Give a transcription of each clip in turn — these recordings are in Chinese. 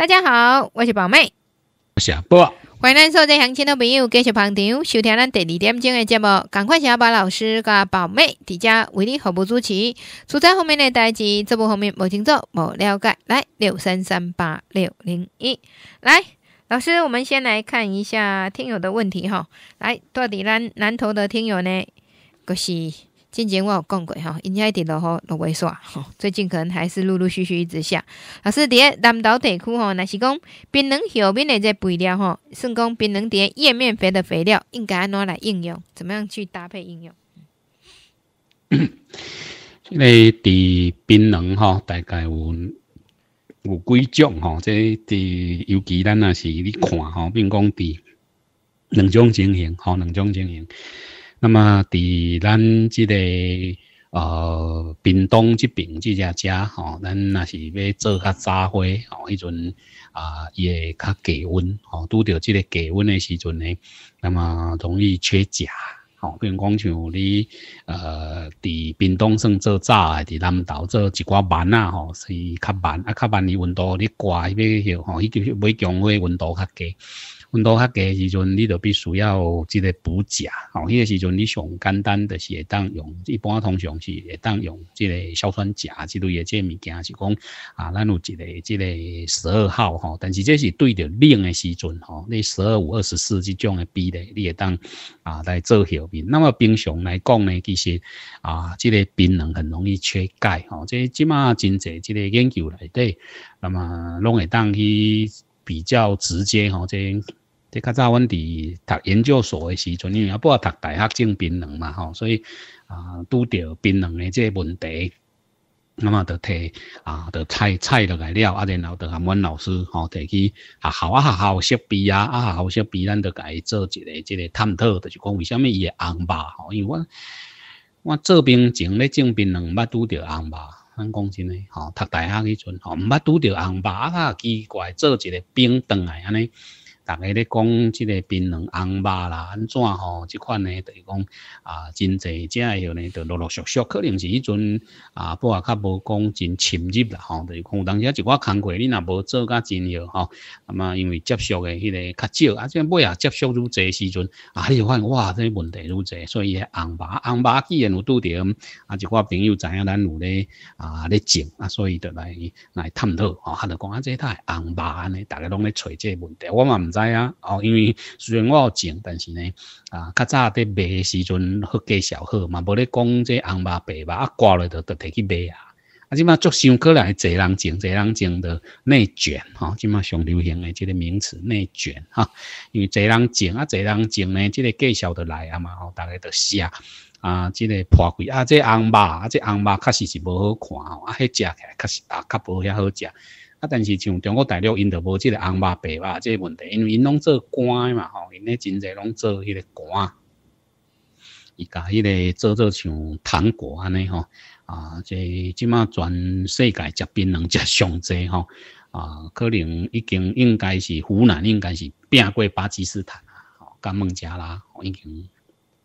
大家好，我是宝妹，我是阿波，欢迎咱所在乡亲的朋友继续捧场收听咱第二点钟的节目，赶快小宝老师加宝妹，叠加为你毫不支持，处在后面的代志，这部后面没清楚、没了解，来六三三八六零一，来老师，我们先来看一下听友的问题哈，来到底南南头的听友呢？恭是。最前我有讲过吼，因遐一直落雨落袂煞吼，最近可能还是陆陆续续一直下。老师，伫咧南岛地区吼，若是讲槟榔后面的这肥料吼，算讲槟榔底叶面肥的肥料，应该安怎来应用？怎么样去搭配应用？这个槟榔吼，大概有有几种即这尤其咱若是你看吼，变讲伫两种情形，吼，两种情形。那么，伫咱即个呃，屏东即边即只家吼，咱若是要做较早花吼，迄阵啊，伊会较低温吼，拄着即个低温诶时阵呢，那么容易缺钾吼，比如讲像你呃，伫冰冻算做早诶，伫南投做一寡慢啊吼，是较慢啊，较慢的温度你挂迄要许吼，伊就是每姜花温度较低。温度较低时阵，你就必须要即个补钾吼。迄个时阵，你上简单的是会当用，一般通常是会当用即个硝酸钾之类诶即个物件，是讲啊，咱有一个即个十二号吼。但是这是对着冷诶时阵吼，你十二五二十四即种诶比例，你会当啊来做后面。那么平常来讲呢，其实啊，即个冰冷很容易缺钙吼。即即马真侪即个研究内底，那么拢会当去比较直接吼，即。即较早，阮伫读研究所诶时阵，因为也包读大学种槟榔嘛吼，所以啊，拄着槟榔诶即个问题，那么着摕啊，着采采落来了啊，然后着含阮老师吼，摕去学校啊，学校有设备啊，啊，学校有设备，咱着伊做一个即个探讨，着是讲为虾米伊会红吧吼？因为我我做冰前咧种槟榔，毋捌拄着红吧，咱讲真诶吼，读大学迄阵吼，毋捌拄着红吧，啊，奇怪，做一个冰倒来安尼。大家咧讲即个槟榔红肉啦，安怎吼？即款呢，就是讲啊，真济只许呢，就陆陆续续，可能是迄阵啊，不啊，较无讲真深入啦，吼，就是讲有当时一寡工课，你若无做较真吼，啊嘛，因为接触诶迄个较少，啊，即个尾啊接触愈侪时阵，啊，你就发现哇，即个问题愈侪，所以红肉，红肉既然有拄着，啊，一寡朋友知影咱有咧啊咧种，啊，所以就来来探讨，哦，啊，就讲啊，即个太红肉安尼，大家拢咧找即个问题，我嘛毋知。哎呀，哦，因为虽然我种，但是呢，啊，较早伫卖诶时阵，好介绍好嘛，无咧讲这红肉白肉啊，挂落就特摕去卖啊，啊，即嘛作上过来侪人种，侪人种的内卷，吼，即嘛上流行的即个名词内卷，哈，因为侪人种啊，侪人种呢，即个介绍的来啊嘛，哦，大家都是啊，啊，这个破贵啊，这红肉啊，这红肉确实是无好看，啊，迄食起来确实也较无遐好食。啊！但是像中国大陆，因着无即个红肉白肉即个问题，因为因拢做官嘛吼，因咧真济拢做迄个官，伊甲迄个做做像糖果安尼吼啊！即即马全世界食槟榔食上济吼啊，可能已经应该是湖南，应该是拼过巴基斯坦吼，甘孟加拉已经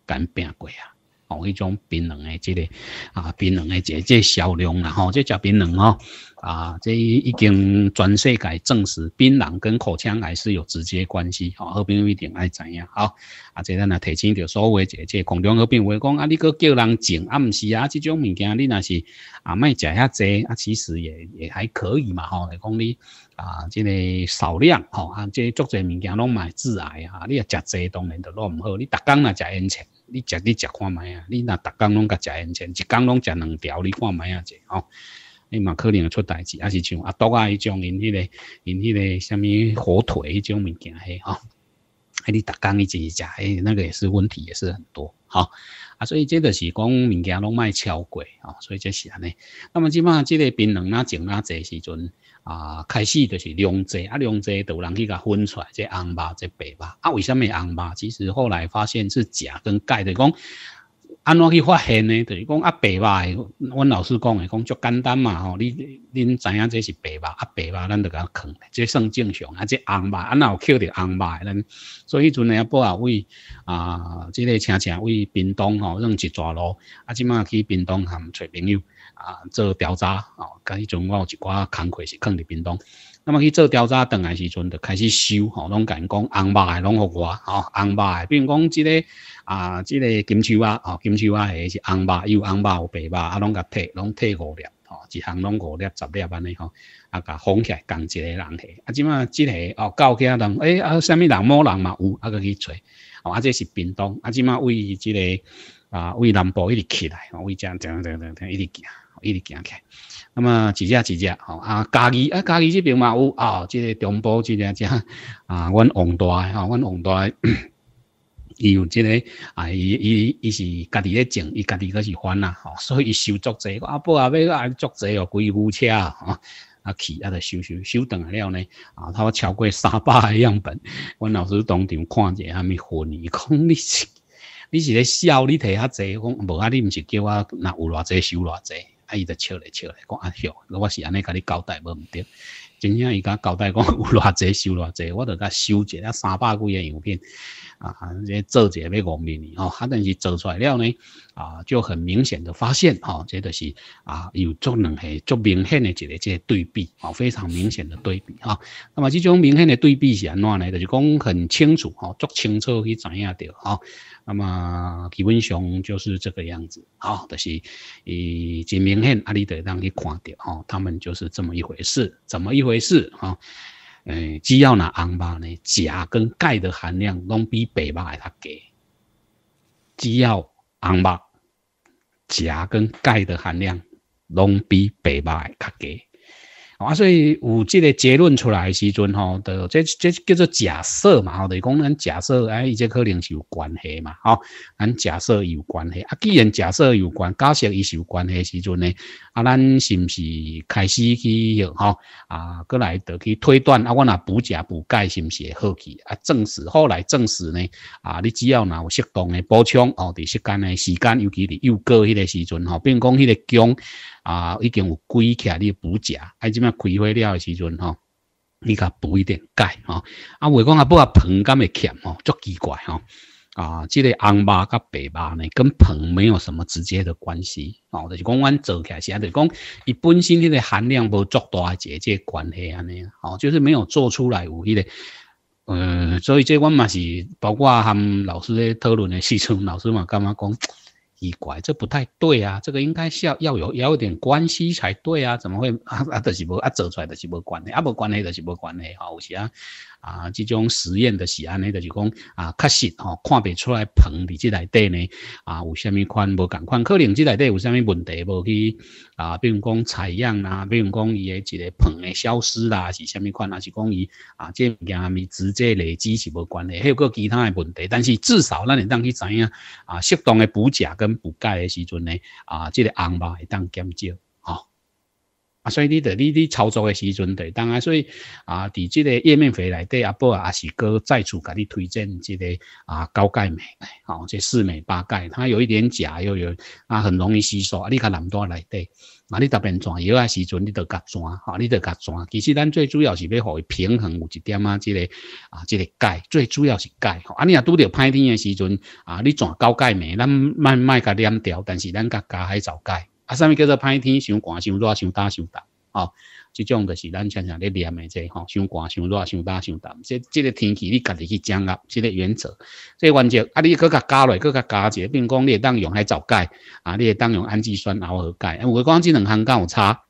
敢拼过啊！哦，迄种槟榔诶，即个啊，槟榔诶，即即销量啦吼，即食槟榔吼啊，即已经全世界证实槟榔跟口腔癌是有直接关系吼，后边一定爱知影吼。啊，即咱也提醒着，所谓即即公众后边会讲啊，你搁叫人静啊，毋是啊，即种物件你若是啊，卖食遐侪啊，其实也也还可以嘛吼，来讲你啊，即个少量吼啊，即足侪物件拢卖致癌啊，你若食济当然就落毋好，你逐工若食烟食。你食你食看卖啊！你若逐工拢甲食现钱，一工拢食两条，你看卖啊济吼，你嘛可能会出代志，还是像阿多啊迄种因迄个因迄个啥物火腿迄种物件嘿吼，哎你逐工一直食哎，那个也是问题也是很多哈。啊所以这著是讲物件拢卖超贵哦，所以这是安尼。那么即码即个槟榔那静若济时阵。啊，开始就是两侪啊，两侪都有人去甲分出来，即红吧，即白吧。啊，为什么红吧？其实后来发现是钾跟钙，就讲安怎去发现呢？就是讲啊，白吧，阮老师讲的，讲足简单嘛吼。你恁知影这是白吧，啊，白吧，咱就甲藏，咧，即算正常。啊，即红吧，啊，哪有捡着红吧咱所以阵阿波啊为啊，即个常常为冰冻吼，弄一桌咯。啊，即马去便当行找朋友。啊，做调查吼，甲迄阵我有一寡工课是放伫屏东。那么去做调查，倒来时阵就开始收吼，拢甲因讲红肉诶，拢互我吼，红肉诶，比如讲即个啊，即个金秋啊，吼，金秋啊诶是红肉，伊有红肉有白肉，啊，拢甲退，拢退五粒吼，一项拢五粒十粒安尼吼，啊，甲封起来，共一个人去，啊，即嘛即个哦，交警人，诶，啊，啥物人某人嘛有，啊，去找，哦，啊，这是屏东，啊，即嘛为即个啊，为南部一直起来，为遮怎怎怎一直。一直行起，那么一只一只吼啊！家己啊家己这边嘛有啊，这个中部即个只啊，阮王大吼，阮王大，伊有这个啊，伊伊伊是家己咧种，伊家己都是番啦吼，所以伊收足济个阿啊，阿妹阿足济个几乌车啊，啊去啊就收收收等来了呢啊，他超过三百个样本，阮老师当场看见阿咪混，伊讲你你是咧笑，你摕遐济，讲无啊你毋是叫我若有偌济收偌济。啊！伊就笑咧笑咧，讲啊，哟，我是安尼甲你交代无毋对，真正伊甲交代讲有偌济收偌济，我著甲收一啊三百几个样品。啊，这做者要五米呢，哦，啊，但是做出来了呢，啊，就很明显的发现哦，这都是啊，有足两个足明显的一个这对比啊，非常明显的对比哈。那么这种明显的对比是安怎呢？就是讲很清楚哦，足清楚去知影到哦。那么基本上就是这个样子，哦，就是咦，真明显，阿你得让你看到哦，他们就是这么一回事，怎么一回事哦。诶，只要拿红肉呢，钾跟钙的含量拢比白肉还较低。只要红肉，钾跟钙的含量拢比白肉还较低。啊，所以有这个结论出来时阵吼，就这这叫做假设嘛，吼，就讲咱假设，哎，伊这可能是有关系嘛，吼，咱假设有关系。啊，既然假设有关，假设伊是有关系时阵呢，啊，咱是毋是开始去吼，啊，过来去推断？啊，我若补钾补钙，是毋是会好去啊，证实后来证实呢，啊，你只要若有适当的补充，哦，伫时间呢，时间尤其里又过迄个时阵，吼，并讲迄个姜。啊，已经有几克你补钾，啊，即爿开完了的时阵吼，你甲补一点钙吼。啊，我讲啊，不过盆敢会欠吼，足奇怪吼。啊，即个红肉甲白肉呢，跟盆没有什么直接的关系哦，就是讲阮做起来是讲，伊本身个含量无足大，即个关系安尼哦，就是没有做出来有迄个，呃，所以即阮嘛是包括含老师咧讨论的时阵，老师嘛干嘛讲？奇怪，这不太对啊！这个应该是要要有要有点关系才对啊！怎么会啊啊，就是无啊做出来就是无关系啊无关系就是无关系哈！而啊。啊，这种实验的是安呢，就是讲啊，确实吼看不出来盆伫即内底呢，啊，有虾米款无共款，可能这内底有虾米问题，无去啊，比如讲采样啦，比如讲伊诶一个盆的消失啦，是虾米款，还是讲伊啊，这物件咪直接累积是无关系，还有个其他的问题，但是至少咱会当去知影啊，适当的补钾跟补钙的时阵呢，啊，这个红吧会当减少。所以你得你你操作的时阵对，当然所以啊，伫这个页面回来的阿波也是哥再次给你推荐这个啊高钙镁的，吼，这四镁八钙，它有一点钾，又有啊，很容易吸收啊，你看南端来对，啊，你特别转药后的时阵你得甲转，哈，你得甲转。其实咱最主要是要互伊平衡有一点啊，这个啊这个钙，最主要是钙，啊你啊拄着拍天的时阵啊，你转高钙镁，咱卖卖甲粘掉，但是咱甲加海藻钙。啊，啥物叫做歹天？伤寒、伤热、伤焦、伤冻吼，即种就是咱常常咧念的这吼，伤寒、伤热、伤焦、伤冻。这、这个天气你家己去掌握，这个原则。所以原则啊，你搁较加落，更加加者，如讲你会当用海藻钙，啊，你会当用氨基酸螯合钙，因为讲这两项敢有差？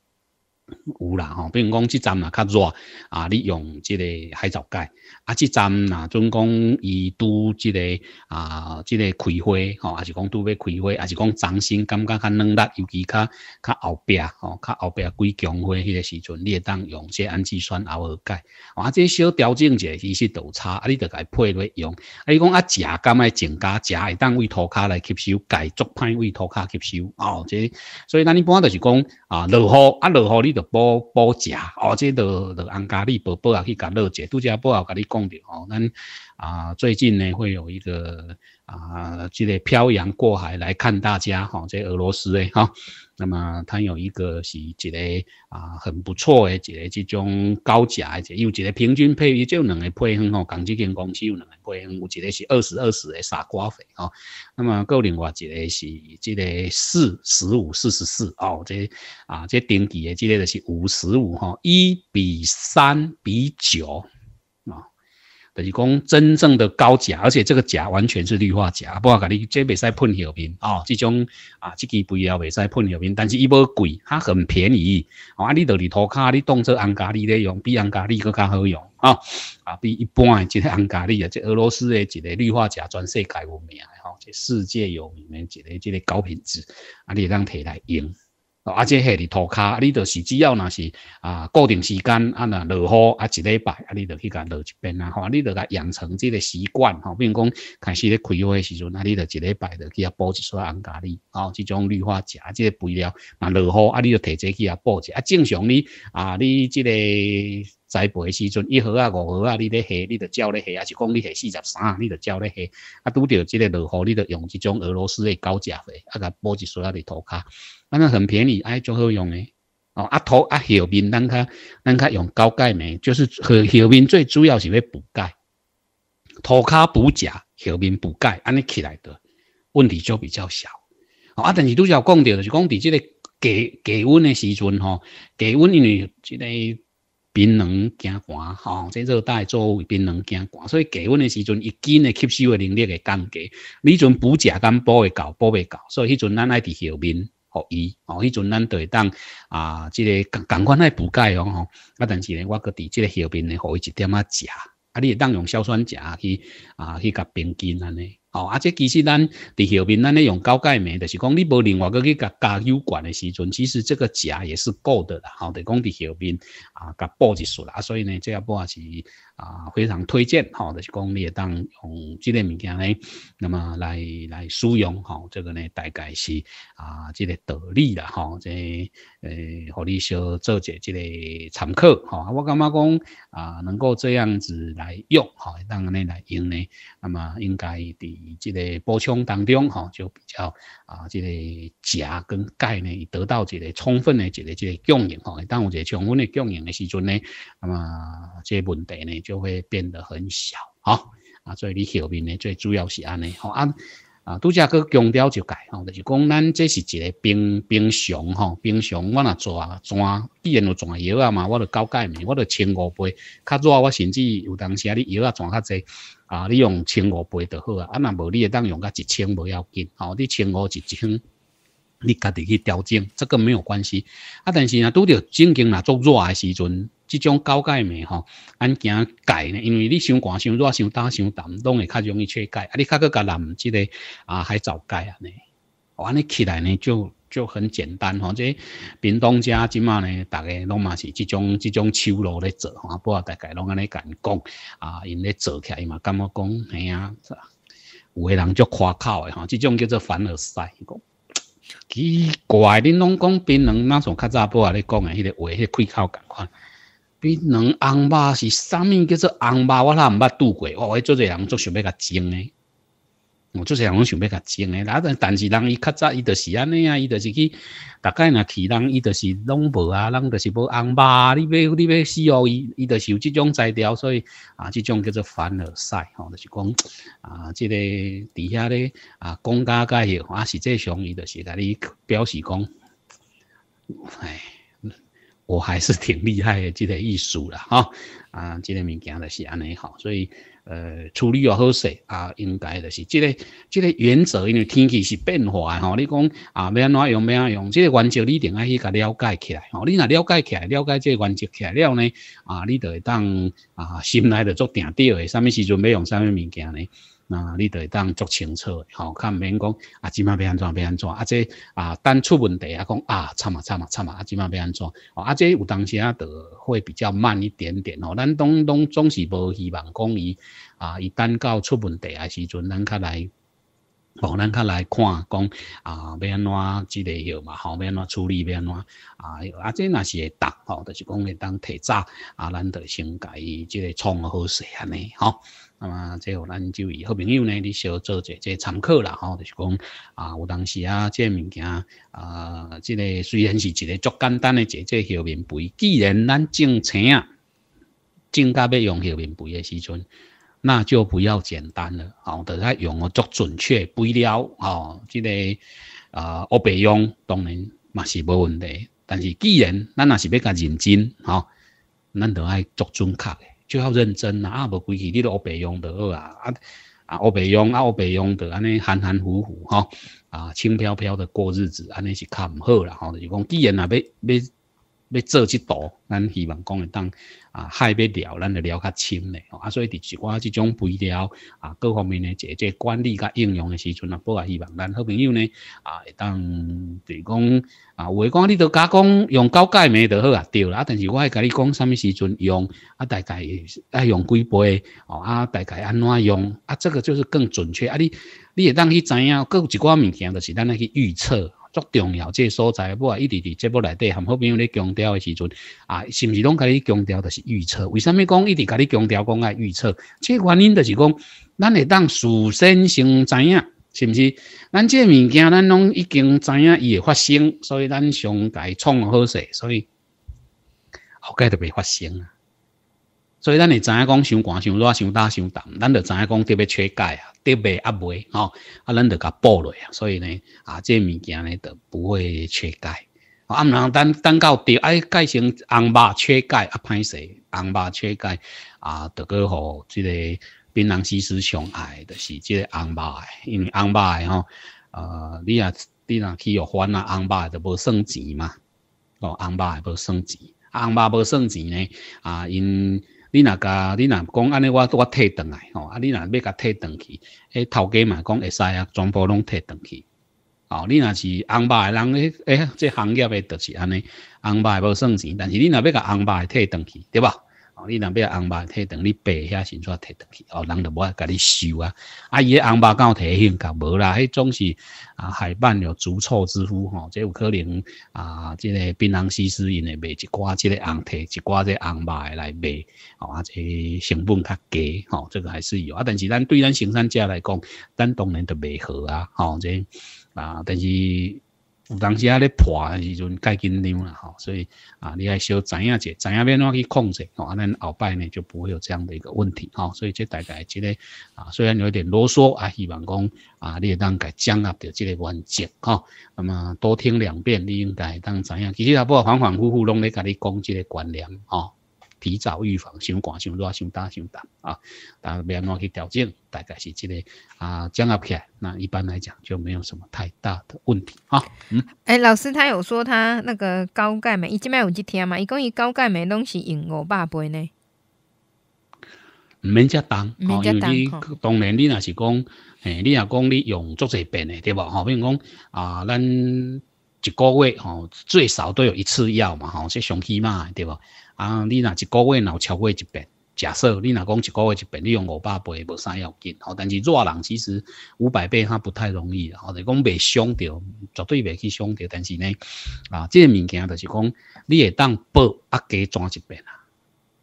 有啦吼，比如讲这阵啊较热啊，你用这个海藻钙。啊，即阵呐，准讲伊拄即个啊，即个开花吼，还是讲拄要开花，还是讲长心感觉较嫩力，尤其较较后壁吼，较后壁几强花迄个时阵，你会当用些氨基酸螯合钙，啊，即小调整者其实都差，啊，你着伊配落用。啊，伊讲啊，食敢爱增加食，会当为涂卡来吸收，钙足歹为涂卡吸收哦。即所以，咱一般就是讲啊，落雨啊，落雨你着补补食，或者落落安家你补补啊，去甲落者，拄则补啊，甲你。重点哦，咱啊，最近呢会有一个啊，即个漂洋过海来看大家哈，在俄罗斯诶哈。那么他有一个是一个啊，很不错的一个这种高价诶，又一个平均配一就两诶配方哦，港资金公司有两个配方，有一个是二十二十诶傻瓜肥哦。那么够另外一个是这个四十五四十四哦，这啊这顶级诶，这个就是五十五哈，一比三比九。就是讲真正的高钾，而且这个钾完全是氯化钾，不合你这袂使喷油边哦，这种啊，这支肥料袂使喷药边，但是伊不贵，它很便宜啊！你到你涂骹，你当做红咖喱来用，比红咖喱更较好用啊！啊，比一般即个红咖喱啊，即俄罗斯的一个氯化钾，全世界有名，吼，即世界有名的一个即个高品质，啊，你当摕来用。啊，即下伫涂骹，你著是只要若是啊固定时间啊，若落雨啊一礼拜啊，你著去甲落一遍啊，吼，你著甲养成即个习惯。吼，比如讲开始咧开诶时阵，啊，你著一礼拜著去啊补一出来红咖喱，哦，即种绿化夹即个肥料，若落雨啊，你著摕这去啊补一，啊，正常你啊，你即个栽培时阵一月啊五月啊，你咧下你著照咧下，啊是讲你下四十三，你著照咧下。啊，拄着即个落雨，你著用即种俄罗斯的高钾肥啊，甲补一出啊，伫涂骹。反正很便宜，爱就好用诶？哦，啊土啊后面，咱卡咱卡用高钙没？就是后后面最主要是要补钙，涂卡补钾，后面补钙，安尼起来的，问题就比较小。哦，啊，但是拄要讲到，就是讲伫这个低低温的时阵吼，低温因为这个冰能惊寒吼，即热带作物冰能惊寒，所以低温的时阵，伊根的吸收的能力会降低，你阵补钾敢补会到，补会到，所以迄阵咱爱伫后面。哦，伊哦，迄阵咱会当啊，即个感款爱补钙哦吼，啊，但是呢，我搁伫即个后面呢，互伊一点啊食，啊，你当用硝酸钾去啊去甲平均安尼，哦，啊，即其实咱伫后面，咱咧用高钙镁，就是讲你无另外搁去甲加油管的时阵，其实这个钾也是够的啦，吼，就讲伫后面啊，甲补一束啦，所以呢，这补波是。啊，非常推荐，吼，就是讲你会当用这类物件呢，那么来来使用，吼，这个呢大概是啊，这个得理啦，吼，即，诶，互你小做者这个参考，吼，我感觉讲啊，能够这样子来用，吼，当安尼来用呢，那么应该伫即个补充当中，吼，就比较啊，即个钾跟钙呢得到一个充分的一个这个供应，吼，当有一个充分的供应的时阵呢，那么即个问题呢？就会变得很小，吼啊！所以你后面咧，最主要是安尼，吼安啊，拄只个强调就改吼，就是讲咱这是一个冰冰箱，吼冰箱我若抓转，既然有转摇啊嘛，我着高钙面，我着千五杯，较热我甚至有当时啊你药啊转较济。啊你用千五杯就好啊，啊那无你会当用到一千无要紧，吼你千五一千，你家己去调整，这个没有关系，啊但是呢，拄着正经若做热诶时阵。即种高钙面吼，按怎钙呢？因为你伤寒、伤热、伤大、伤淡，拢会较容易缺钙。啊，你较去加南即个啊海藻钙啊呢。哦，安尼起来呢，就就很简单吼。即冰冻家即马呢，大家拢嘛是即种即种手炉咧做吼。不过大家拢安尼讲，啊，因咧做起来嘛，感觉讲嘿呀，有个人足夸口的吼，即种叫做凡尔赛。奇怪，恁拢讲冰榔那种较早不啊咧讲的迄个话，迄开口同款。比榔红肉是啥物叫做红肉，我那毋捌拄过，我做侪人做想要甲精诶，我做侪人拢想要甲精咧。那但但是人伊较早伊著是安尼啊，伊著是去大概若去人伊著是拢无啊，人著是无红啊。你欲你欲死哦！伊伊著是有即种才调，所以啊，即种叫做凡尔赛哦，就是讲啊，即个伫遐咧啊，讲家介个啊，实际上伊著是甲你表示讲，哎。我还是挺厉害的，即个艺术啦，哈啊，即个物件就是安尼好，所以呃处理又好势啊，应该就是即个即个原则，因为天气是变化的吼，你讲啊要安怎用，要安怎用，即个原则你定要去甲了解起来，吼，你若了解起来，了解这原则起来了呢，啊，你就会当啊心内就做定对的，什么时阵要用什么物件呢？那你就会当做清楚吼，较毋免讲啊，即摆要安怎要安怎啊？即啊，等出问题啊，讲啊，惨啊惨啊惨啊！啊，即摆要安怎？哦，啊，即有当时啊，就会比较慢一点点哦。咱拢拢总是无希望讲伊啊，伊等到出问题啊时阵，咱较来，哦，咱较来看讲啊，要安怎之类个嘛？吼，要安怎处理？要安怎啊？啊，即若是会答吼，就是讲会当提早啊，咱就先甲伊即个创好势安尼吼。啊么即有咱就以好朋友呢，咧小做一下参考啦吼。就是讲啊，有当时啊，即个物件啊，即个虽然是一个足简单的，即这下面肥。既然咱种青啊，种到要用下面肥的时阵，那就不要简单了吼，得它用个足准确不料吼。即个啊，乌白用当然嘛是无问题，但是既然咱若是要较认真吼，咱得爱足准确的。就要认真啦，啊，无几日你都白用得哦啊啊，学白用啊，白用得，安尼含含糊糊哈，啊，轻飘飘的过日子，安尼是看毋好啦吼，就讲既然啊要要。要做即道，咱希望讲会当啊，海要聊，咱就聊较深嘞吼。啊，所以伫是我即种肥料啊，各方面呢，即即管理甲应用诶时阵啊，我也希望咱好朋友呢啊会当，就是讲啊，话讲你都甲讲用高钙面就好啊，对啦。啊，但是我爱甲你讲，啥物时阵用啊，大概爱用几杯哦，啊，大概安怎用啊，这个就是更准确啊。你你会当去知影，搁有一寡物件，就是咱来去预测。足重要，这个所在，我一直伫节目内底含好朋友咧强调诶时阵，啊，是毋是拢甲你强调，着是预测？为什么讲一直甲你强调讲爱预测？这个原因着是讲，咱会当事先先知影，是毋是？咱这物件，咱拢已经知影伊会发生，所以咱上该创好势，所以后盖着未发生啊。所以咱会知影讲，伤寒、伤热、伤大、伤重，咱就知影讲特别缺钙啊，特别压袂吼，啊，咱就甲补落啊。所以呢，啊，这物件呢，就不会缺钙。啊，毋通等等到着哎，钙成红疤，缺钙啊，歹势，红肉缺钙啊歹势红肉缺钙啊就个互即个槟榔西施上癌，就是即个红肉诶，因为红诶吼，呃，你啊，你若去有反啊，红肉就无算钱嘛，哦，红肉也无算钱，红肉无算钱呢，啊，因。你若甲你若讲安尼，我我退倒来吼，啊，你若要甲退倒去，诶，头家嘛讲会使啊，全部拢退倒去，哦，你若是安排人诶，诶，这行业诶，就是安尼，安排无算钱，但是你若要甲安排退倒去，对吧？哦，你若要红码提转，你白遐先撮摕转去，哦，人就无法甲你收啊。啊，伊个红码敢有提醒噶？无啦，迄种是啊，海办有足臭之夫吼，即有可能啊，即个槟榔西施因会卖一寡即个红提，一寡即个红码来卖，哦啊，即成本较低吼，这个还是有啊。但是咱对咱生产者来讲，咱当然就袂好啊，吼这啊，但是。有当时啊咧破的时阵，该紧张啦吼，所以啊，你还少知影一下，知影要怎去控制吼，啊，尼后摆呢就不会有这样的一个问题吼，所以这大概即个啊，虽然有一点啰嗦啊，希望讲啊，你会当甲讲握着即个原则吼，那么多听两遍，你应该会当知影，其实也不过反反复复拢咧甲你讲即个观念吼。提早预防，先管先热先打先打啊，但要忘去调整，大概是这个啊，降压片。那一般来讲就没有什么太大的问题啊。嗯，哎，老师他有说他那个高钙镁，伊即摆有一天嘛？伊讲伊高钙镁东是用，五百倍呢。毋免食糖，唔免食糖。当然你若是讲，诶，你若讲你用足济遍诶，对无吼，比如讲啊，咱一个月哦最少都有一次药嘛，吼、好，这常去嘛，对无。啊，你若一个月若超过一遍，假设你若讲一个月一遍，你用五百倍无啥要紧吼。但是弱人其实五百倍它不太容易吼，就讲未伤着，绝对未去伤着，但是呢，啊，这个物件就是讲，你会当报啊加赚一遍啊，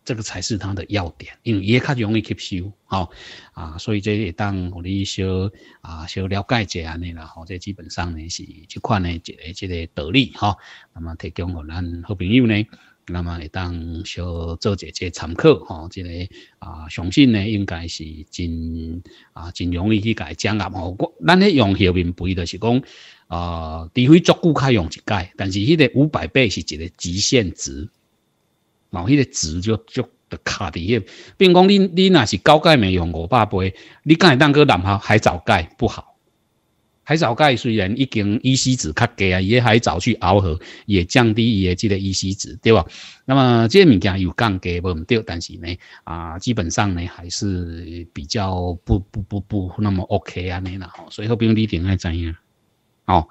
这个才是他的要点，因为也较容易吸收吼啊。所以这会当互你小啊小了解一下尼啦吼，这基本上呢是这款呢一个一个道理吼。那么提供互咱好朋友呢。那么会当小做一下参考吼，即个啊，相信呢应该是真啊真容易去解掌握吼。我咱咧用血面肥就是讲啊，除非足够开用一钙，但是迄个五百倍是一个极限值，然后迄个值就就卡伫迄，并讲你你若是高钙没用五百倍，你敢会当去南海海藻钙不好。海藻钙虽然已经 E C 值较低啊，也海藻去熬合，也降低伊的这个 E C 值，对吧？那么这物件有降低不毋对，但是呢，啊，基本上呢，还是比较不不不不那么 O K 安尼啦吼，所以说不用你点爱知样，哦，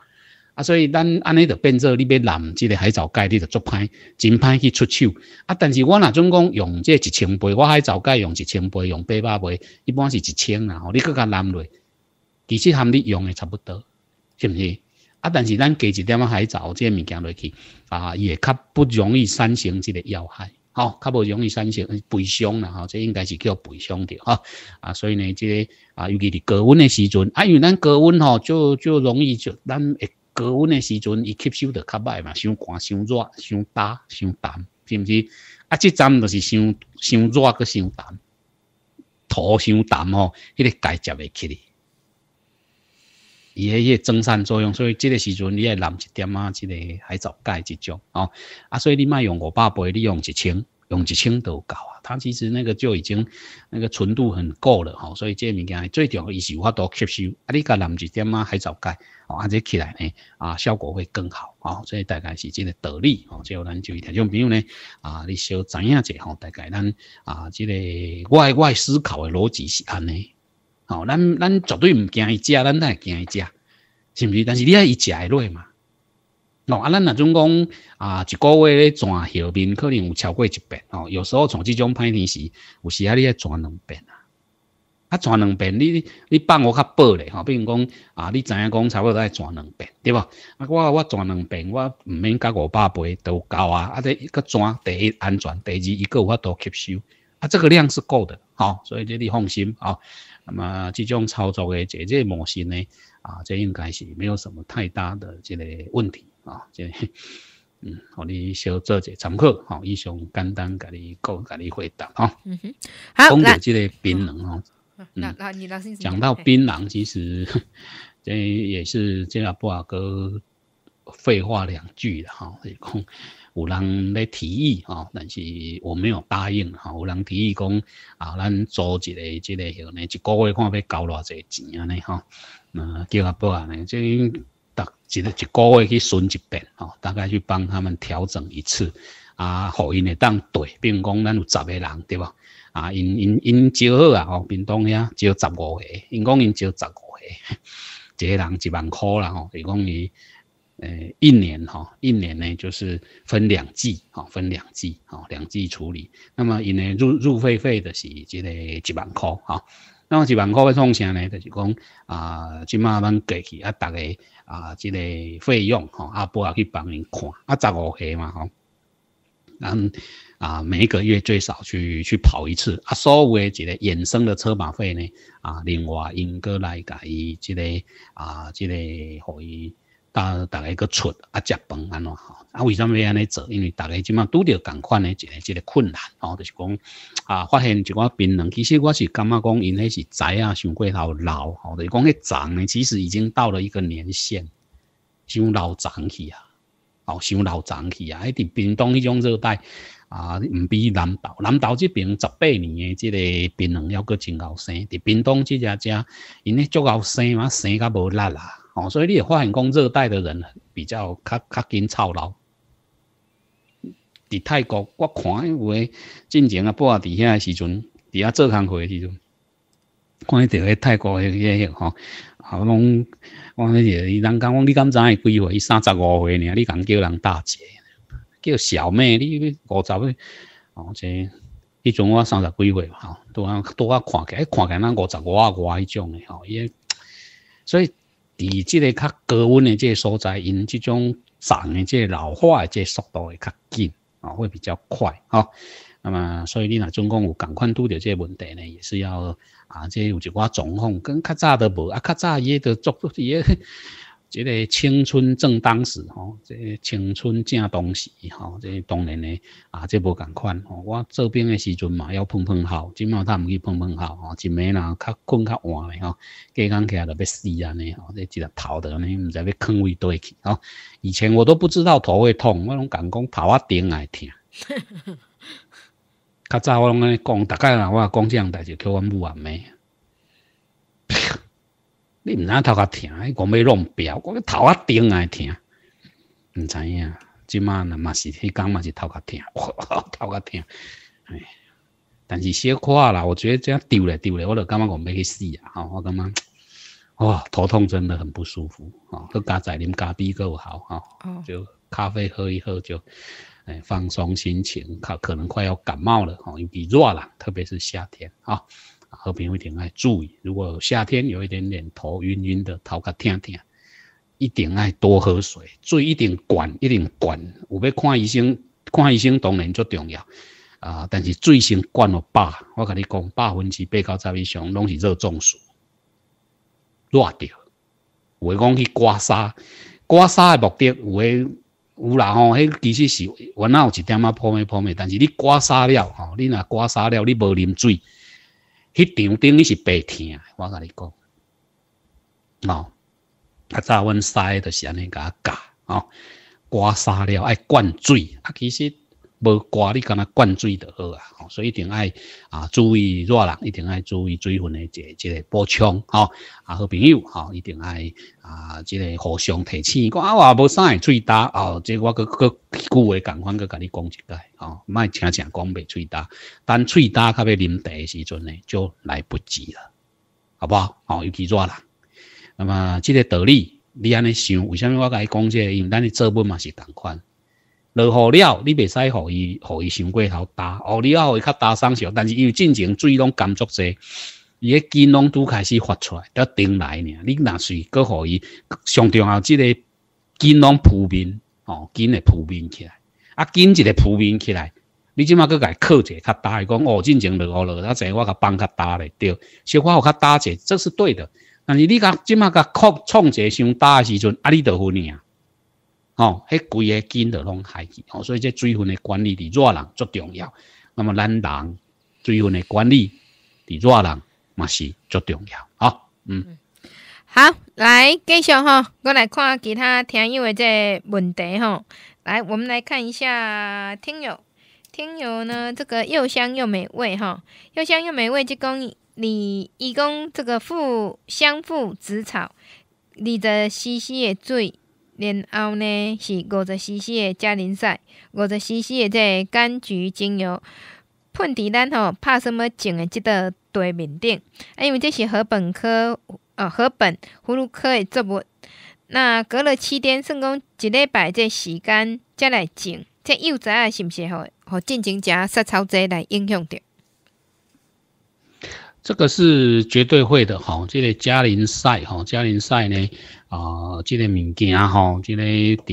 啊，所以咱安尼就变做你要染这个海藻钙你就做歹，真歹去出手。啊，但是我那总共用这一千倍，我海藻钙用一千倍，用八百倍，一般是一千啦，吼，你搁较难落。其实含你用诶差不多，是毋是？啊，但是咱加一点么，还找这些物件落去啊，伊会较不容易产生即个要害，吼，较无容易产生肥伤啦，吼，这应该是叫肥伤着吼。啊，所以呢，即、个啊，尤其是高温诶时阵，啊，因为咱高温吼，就就容易就咱会高温诶时阵，伊吸收着较歹嘛，伤寒伤热，伤干伤淡，是毋是？啊，即站就是伤伤热个伤干，土伤干吼，迄个钙接未起哩。伊迄个增酸作用，所以这个时阵你要染一点啊，即个海藻钙这种哦，啊，所以你莫用五百倍，你用一千，用一千都够啊。它其实那个就已经那个纯度很够了吼，所以这个物件最重要的伊是有法度吸收。啊，你甲染一点啊，海藻钙哦，啊，这起来呢啊，效果会更好哦。所以大概是这个道理哦。最后咱就条种朋友呢啊，你小知影者吼，大概咱啊，这个外外思考的逻辑是安尼。哦，咱咱绝对唔惊伊食，咱会惊伊食，是毋是？但是你爱伊食会落嘛。哦，啊，咱若总讲啊，一个月咧转后面可能有超过一遍哦。有时候从即种歹天时，有时啊你爱转两遍啊。啊，转两遍，你你放我较薄咧吼，比如讲啊，你知影讲差不多爱转两遍，对无？啊，我我转两遍，我毋免加五百倍都够啊。啊，这一个转第一安全，第二一个有法度吸收啊，这个量是够的，吼。所以你放心吼。那么这种操作的这个模式呢，啊，这应该是没有什么太大的这个问题啊，这 嗯，我你小做者参考，好，以上简单给你讲给你回答哈，嗯哼，好，那讲到槟榔，其实 这也是这下不阿哥废话两句的哈，一共。有人咧提议吼，但是我没有答应哈。有人提议讲啊，咱租一个这个许呢，一个月看要交偌侪钱安尼哈？嗯，叫阿波啊，这因大一个一个月去巡一遍哈，大概去帮他们调整一次啊，好因会当对。比如讲，咱有十个人对吧？啊，因因因招好啊，吼，屏东遐招十五个，因讲因招十五个，一个人一万块啦吼，伊讲伊。诶，一年哈，一年呢就是分两季哈，分两季哈，两季处理。那么，一年入入会费的是这个一万块哈。那么一万块要创啥呢？就是讲啊，即马咱过去啊，大家啊，这个费用哈，阿波啊去帮人看，啊，十五岁嘛吼。嗯啊，每一个月最少去去跑一次。啊，所有的即个衍生的车马费呢啊，另外应该来甲伊即个啊，即个可以。啊！大家去出啊，食饭安怎？啊，为虾米安尼做？因为大家即满拄着共款诶一个即个困难哦，就是讲啊，发现一寡槟榔，其实我是感觉讲，因迄是知啊，伤过头老，吼，就是讲迄粽呢，其实已经到了一个年限，伤老长去啊，哦，伤老长去啊。迄伫冰冻迄种热带啊，毋比南岛，南岛即边十八年诶，即个槟榔要搁真 𠰻 生。伫冰冻即只只，因迄足 𠰻 生嘛，生甲无力啊。哦，所以你也发现讲，热带的人比较较较紧操劳。伫泰国，我看有为进前啊，阿啊，伫遐时阵，伫遐做工课的时阵，看伫个泰国迄个迄吼，啊，讲，我迄个伊人讲讲你影伊几岁？伊三十五岁尔，你敢叫人大姐，叫小妹，你你五十，岁，哦这，迄阵我三十几岁吼，拄啊拄啊看起，看起那五十五外迄种诶吼，伊，所以。伫即个较高温的即个所在，因即种长的即个老化即个速度会较紧啊，会比较快哈。那么，所以你若总共有共款拄着即个问题呢，也是要啊，即有一寡状况，更较早都无啊，较早伊都做做伊。即个青春正当时吼，即个青春正当时吼，即当然嘞啊，即无同款吼。我做兵的时阵嘛，要碰碰号，即秒他毋去碰碰号吼，一暝人较困较晚嘞吼，加天起来就要死安尼吼，即一日跑的呢，毋知要坑位倒去哦。以前我都不知道头会痛，我拢讲讲头啊顶来疼。较早我拢安尼讲，大概啦，我讲这样代志叫阮母暗妹。你唔知头壳痛，讲要弄表，我个头啊顶来痛，唔知影。即摆嘛是，迄天嘛是头壳痛，哇，头壳痛。哎，但是写垮啦，我觉得这样丢嘞丢嘞，我就感觉我要去死啊！哈，我感觉，哇，头痛真的很不舒服啊。各家仔，啉咖啡够好哦，就咖啡喝一喝就，哎，放松心情。快可能快要感冒了，哈，有点热啦，特别是夏天啊。和平一定爱注意，如果夏天有一点点头晕晕的，头壳疼疼，一定爱多喝水，水一定管一定管。有要看医生，看医生当然最重要啊，但是最先管了百，我跟你讲，百分之八九十以上拢是热中暑，热掉。有讲去刮痧，刮痧的目的有诶，有人吼，迄其实是我那有一点仔破面破灭，但是你刮痧了吼，你若刮痧了，你无啉水。迄场顶是白听，我甲你讲，哦，啊早温晒就是安尼甲教，哦，刮痧了爱灌水，啊其实。无瓜，你敢若灌水就好啊！哦，所以一定爱啊，注意热人，一定爱注意水分的一个个补充啊！啊，好朋友啊，一定爱啊，这个互相提醒。讲啊，我无啥会嘴大哦，即我佮佮旧个同款甲你讲一解哦，卖常常讲袂嘴大，等嘴大较要啉茶的时阵呢，就来不及了，好不好？哦，尤其热人。那么这个道理，你安尼想，为什么我甲你讲这？因为咱的做本嘛是同款。落雨了，你袂使互伊，互伊伤过头打。哦，你要伊较打伤些，但是伊有进前水拢干作济，伊个金拢拄开始发出来，要顶来呢。你若是搁互伊，上重要即个金拢铺面，哦，金会铺面起来。啊，金一个铺面起来，你即马去甲伊靠者，较大，伊讲哦，进前落雨落，那济我甲放较打咧，着小可互较大者，这是对的。但是你甲即马甲靠创者伤大的时阵，啊，你着分啊。哦，迄几个金就拢害哦，所以这水分诶管理伫热人足重要。那么咱人水分诶管理伫热人嘛是足重要。好，嗯，好，来继续哈，我来看其他听友嘅这问题哈。来，我们来看一下听友，听友呢，这个又香又美味哈，又香又美味，即讲你一公这个父香附紫草，你的西西诶水。然后呢，是五十 cc 的加林赛，五十 cc 的这个柑橘精油，喷伫咱吼拍什么种的即块地面顶，因为这是禾本科，呃，禾本葫芦科的作物。那隔了七天，算讲一礼拜这时间，再来种，这幼崽是毋是吼，吼进行食杀草剂来影响着？这个是绝对会的吼，这个嘉陵赛吼，嘉陵赛呢啊，这个物件吼，这个在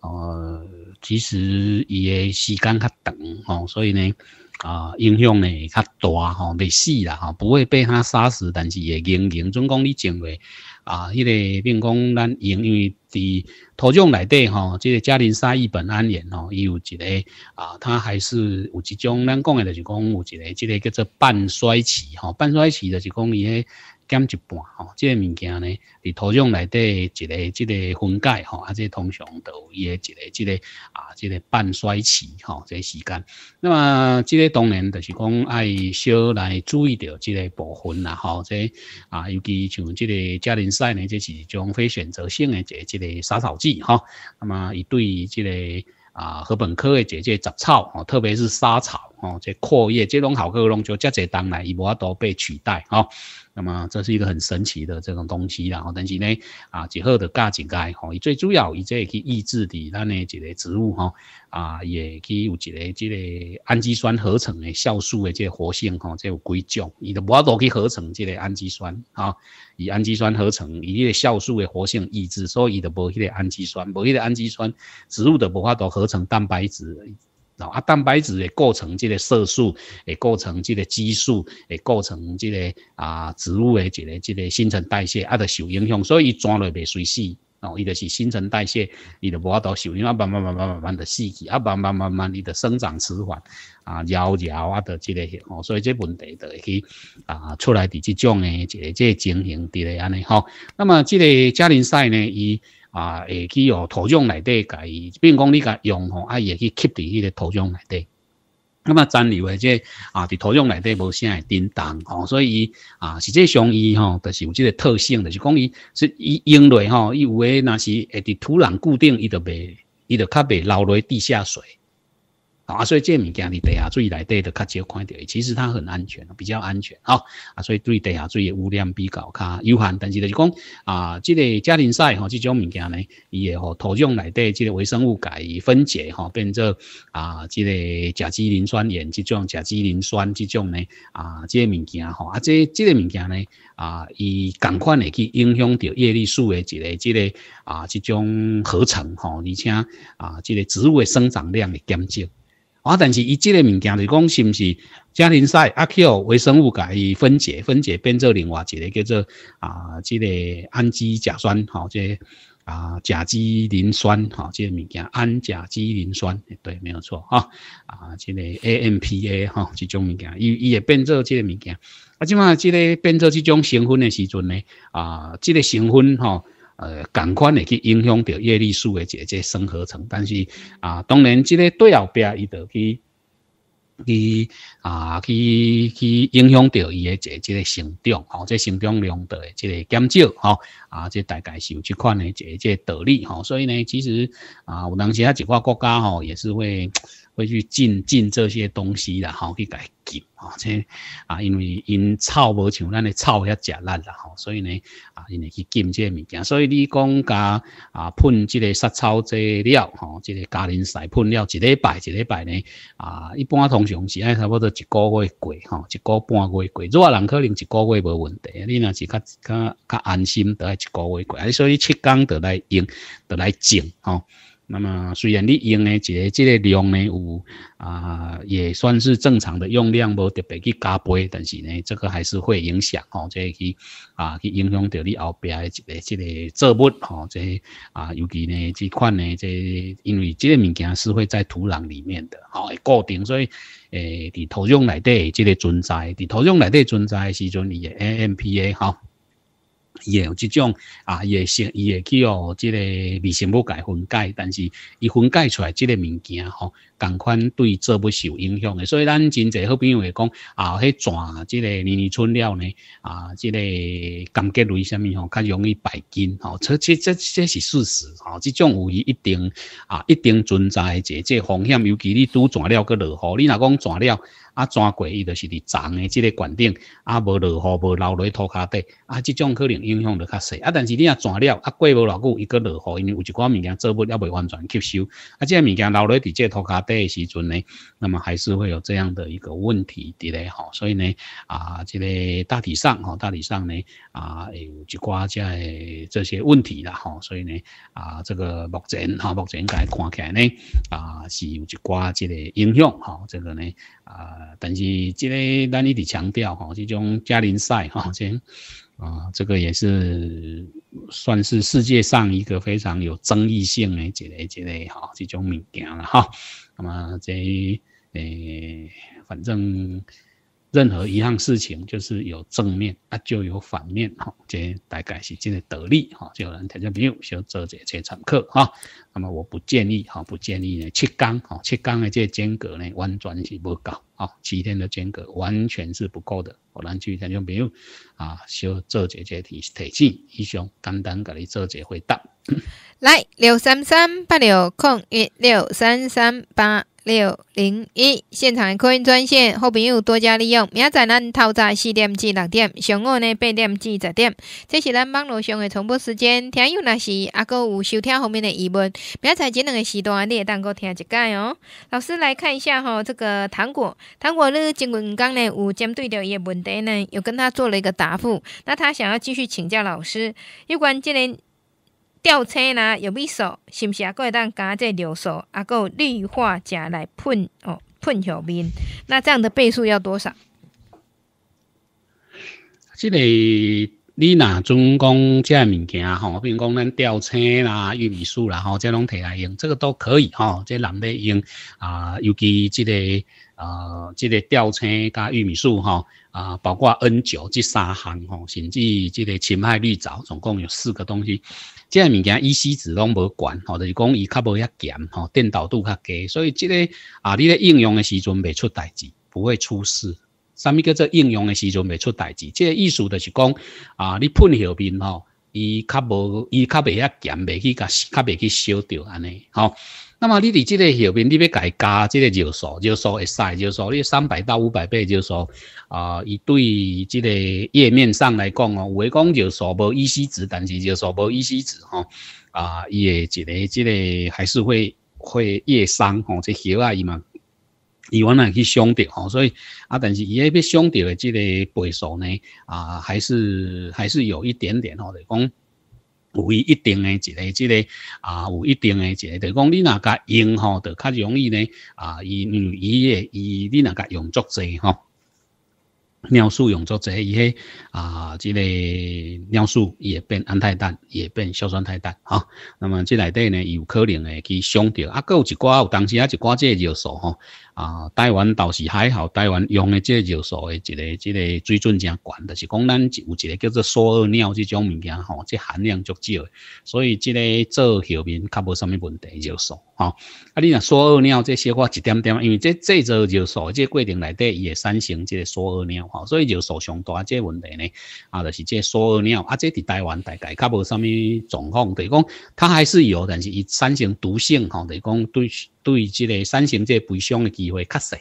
呃，其实伊的时间较长吼，所以呢啊，影响呢也较大吼，未死啦吼，不会被他杀死，但是也仍营，总共你认为？啊，迄个，比如讲，咱因为伫土壤内底吼，即个加林沙伊本安盐吼，伊有一个啊，它还是有一种咱讲诶，就是讲有一个，即个叫做半衰期吼，半衰期就是讲伊。减一半吼，即个物件呢，伫土壤内底一个即个分解吼，啊，即个通常都有一个即个啊，即个半衰期吼，即个时间。那么即个当然就是讲爱少来注意到即个部分啦吼，即啊，尤其像即个加林赛呢，即是一种非选择性的即即个杀草剂哈。那么伊对于即个啊禾本科的这这杂草吼，特别是沙草吼，即阔叶，即种好个农就遮侪东来，伊无法多被取代吼。那么这是一个很神奇的这种东西，然后但是呢，啊，结合的价进去吼，伊最主要伊这个去抑制的咱呢一个植物吼，啊，也可以有一个这个氨基酸合成的酵素的这个活性吼，这有几种，伊都无法多去合成这个氨基酸啊，以氨基酸合成以这个酵素的活性抑制，所以伊都无迄个氨基酸，无迄个氨基酸，植物都无法多合成蛋白质。然后啊，蛋白质也构成这个色素，也构成这个激素，也构成这个啊，植物的这个这个新陈代谢，啊，都受影响，所以伊转落来水死，哦，伊就是新陈代谢，伊就无法度受影响，慢慢慢慢慢慢的死去，啊，慢慢慢慢伊就生长迟缓，啊，夭折啊的即、类些，吼，所以这问题就会去啊，出来伫这种的一个这情形的嘞安尼吼。那么这个加林赛呢，伊。啊，会去哦土壤内底，甲伊，比如讲你甲用吼，啊，伊会去吸伫迄个土壤内底。那么残留的这啊，伫土壤内底无啥会震动吼，所以伊啊，实际上伊吼，就是有即个特性，就是讲伊是伊因为吼，伊有的若是会伫土壤固定，伊就袂，伊就较袂流落地下水。啊，所以这物件哩地下水内底的较少看到，其实它很安全，比较安全啊。啊，所以对地下水的污染比较较有限，但是就是讲啊，即个家庭菜吼，即种物件呢，伊会吼土壤内底即个微生物加分解吼，变做啊即个甲基磷酸盐、即种甲基磷酸、即种呢啊，即个物件吼，啊即即个物件呢啊，伊赶快哩去影响到叶绿素的一个即个啊，即种合成吼，而且啊，即个植物的生长量嘅减少。啊！但是伊即个物件就讲是毋是家庭晒阿 Q 微生物甲伊分解分解变做另外一个叫做啊，即个氨基甲酸即个啊甲基磷酸好，即个物件氨甲基磷酸对，没有错哈啊，即个 AMPA 哈即种物件，伊伊会变做即个物件啊，即嘛即个变做即种成分的时阵呢啊，即个成分吼。呃，感款的去影响到叶绿素诶，这这生合成，但是啊，当然，即个对后边伊就去去啊，去去影响到伊诶，这这成长，吼，这生长量的即个减少，吼，啊，这大概是有这款诶，这这道理，吼，所以呢，其实啊，有当其他一挂国家吼，也是会。会去浸浸这些东西啦，吼，去改进吼，这啊，因为因草无像咱的草遐食烂啦，吼，所以呢啊，因为去浸这物件，所以你讲加啊喷这个杀草这料吼，这个加磷肥喷了，一礼拜一礼拜呢啊，一般通常是爱差不多一个月过吼，一个半月过，弱人可能一个月无问题，你若是较较较安心，得爱一个月过，所以七天得来用，得来种，吼。那么虽然你用的即个即个量呢有啊，也算是正常的用量，无特别去加倍，但是呢，这个还是会影响吼，即个去啊去影响到你后边的这个即个作物吼，即啊尤其呢这款呢，即因为即个物件是会在土壤里面的吼，会固定，所以诶，伫土壤内底即个存在，伫土壤内底存在时阵，伊的 NMPA 吼。伊会有即种啊，伊会是伊会去哦，即个微生物解分解，但是伊分解出来即个物件吼，同款对作物是有影响的。所以咱真侪好朋友会讲啊，迄蛇即个年年春了呢啊，即个柑橘类啥物吼，较容易败菌吼。这这这这是事实吼，即种有伊一定啊一定存在一这风险，尤其你拄蛇了个落雨，你若讲蛇了。啊，怎过伊就是伫长的即个管顶，啊，无落雨无流落涂骹底，啊，即种可能影响就较细。啊，但是你若钻了啊，过无偌久伊个落雨，因为有一寡物件做物要袂完全吸收，啊，即个物件流落伫即个涂骹底的时阵呢，那么还是会有这样的一个问题伫咧吼。所以呢，啊，即个大体上，吼大体上呢，啊，有一寡即个这些问题啦，吼。所以呢，啊，这个目前，哈目前该看起来呢，啊，是有一寡即个影响，吼，这个呢。啊，但是这个咱一直强调哈，这种加林赛哈，先 啊，这个也是算是世界上一个非常有争议性的一个一个哈，这种物件了哈。那么在诶，反正。任何一样事情，就是有正面，啊，就有反面，哈，这大概是这个得理。哈，有人听众朋友小做这这参考，哈。那么我不建议，哈，不建议呢，七缸，哈，七缸的这间隔呢，完全是不够，啊，七天的间隔完全是不够的。我人去听众朋友啊，小做这这提提醒，以上简单给你做这回答。来，六三三八六空一六三三八。六零一现场的客音专线，好朋友多加利用。明仔咱透早四点至六点，上午呢八点至十点，这是咱网络上的重播时间。听友若是阿哥有收听方面的疑问，明仔这两个时段你也当够听一解哦。老师来看一下吼，这个糖果糖果呢，经过刚呢，有针对着一个问题呢，有跟他做了一个答复。那他想要继续请教老师，有关这个。吊车啦、玉米树，是不是啊？可以当加这尿素，啊，有氯化钾来喷哦，喷下面。那这样的倍数要多少？这个你那阵讲这物件吼，比如讲咱吊车啦、玉米树啦，吼，即拢摕来用，这个都可以吼，这难免用啊，尤其这个啊，这个吊车加玉米树哈啊，包括 N 九这三项吼，甚至这个侵害绿藻，总共有四个东西。即个物件依稀子拢无关吼，就是讲伊较无遐咸吼，电导度较低，所以即个啊，你咧应用的时阵未出代志，不会出事。什咪叫做应用的时阵未出代志？即个意思就是讲啊，你喷后边吼，伊较无，伊较未遐咸，未去甲较未去烧掉安尼吼。那么你伫这个后面你要改加这个尿素，尿素会使，尿素你三百到五百倍，就说啊，一对这个页面上来讲哦，为讲就说无依稀值，但是就说无依稀值哈啊，伊诶一个这个还是会会越伤吼，这血啊伊嘛伊往下去伤着吼，所以啊，但是伊要要伤着的这个倍数呢啊，还是还是有一点点吼，得讲。有一定的一个，即个啊，有一定的一个，就讲你若甲用吼，就较容易呢啊。伊因为伊诶伊，你若甲用足济吼，尿素用足者，伊迄啊，即个尿素也变氨态氮，也变硝酸态氮哈。那么，即内底呢，有可能会去伤到啊，佮有一寡有当时啊，一寡即个尿素吼。啊，台湾倒是还好，台湾用的即尿素的，一个、这个水准正悬，但是讲咱有一个叫做缩二尿这种物件吼，即含量足少，所以即个做后面较无什么问题尿素吼。啊，你若缩二尿这些话一点点，因为这制作尿素这过程内底伊会产生即个缩二尿吼，所以尿素上大啊这问题呢，啊，就是即缩二尿啊，即伫台湾大概较无什么状况，就是讲它还是有，但是伊产生毒性吼，就是讲对。对于即个三型即个赔偿的机会较小，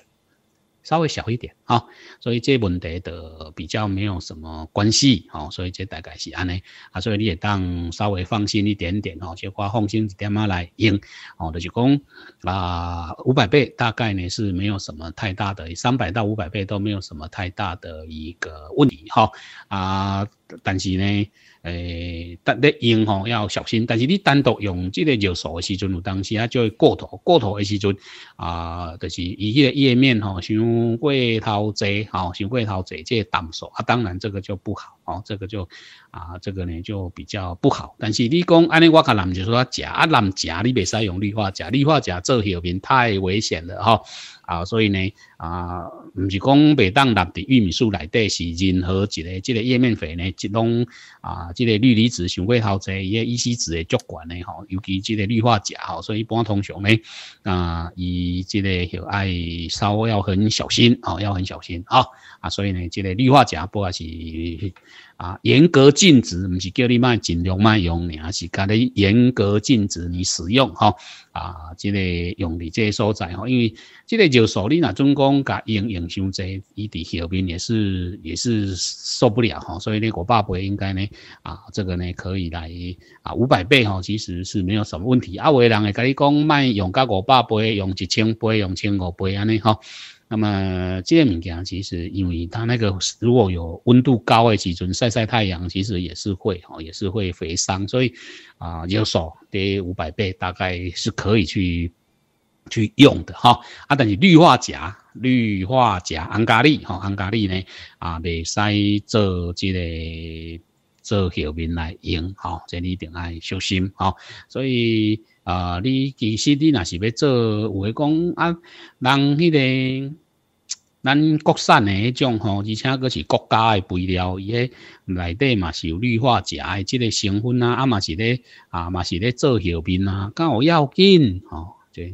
稍微小一点吼，所以这问题的比较没有什么关系吼，所以这大概是安尼，啊，所以你也当稍微放心一点点吼，就花放心一点嘛来用，哦，就是讲那五百倍大概呢是没有什么太大的，三百到五百倍都没有什么太大的一个问题哈，啊，但是呢。诶，但你用吼要小心，但是你单独用这个热素的时阵，有当时啊会过头，过头的时阵啊，就是伊迄个页面吼，伤过头侪吼，伤过太多这氮素啊，当然这个就不好哦，这个就。啊，这个呢就比较不好。但是你讲，安尼我甲人就说，假啊，人假你袂使用氯化钾、氯化钾做叶面，太危险了哈。啊，所以呢，啊，毋是讲袂当立伫玉米树内底，是任何一个即个叶面肥呢，即拢啊，即个氯离子伤过好侪，伊的乙稀酯会足悬呢吼。尤其即个氯化钾吼，所以一般通常呢，啊，伊即个要爱稍微要很小心哦，要很小心啊。啊，所以呢，即个氯化钾不管是啊，严格禁止，唔是叫你卖尽量卖用，而是家你严格禁止你使用哈。啊，这个用的这所在哈，因为这个就所以呐，总共甲用用响这伊伫后边也是也是受不了哈。所以呢，五百倍应该呢啊，这个呢可以来啊，五百倍哈，其实是没有什么问题。啊，有的人会跟你讲卖用甲五百倍，用一千倍，用千五倍安尼哈。那么这类物件其实，因为它那个如果有温度高的时准晒晒太阳，其实也是会哦，也是会肥伤，所以啊，有所跌五百倍，大概是可以去去用的哈。啊，但是氯化钾、氯化钾、安咖喱、哈、安咖喱呢，啊，未使做这个。做后面来用哈，这一定要小心哈，所以。啊，你其实你若是要做，有诶讲啊，人迄个咱国产诶迄种吼，而且搁是国家诶肥料，伊迄内底嘛是有氯化钾诶，即个成分啊，啊嘛是咧啊嘛是咧做后面啊，敢有要紧吼，对。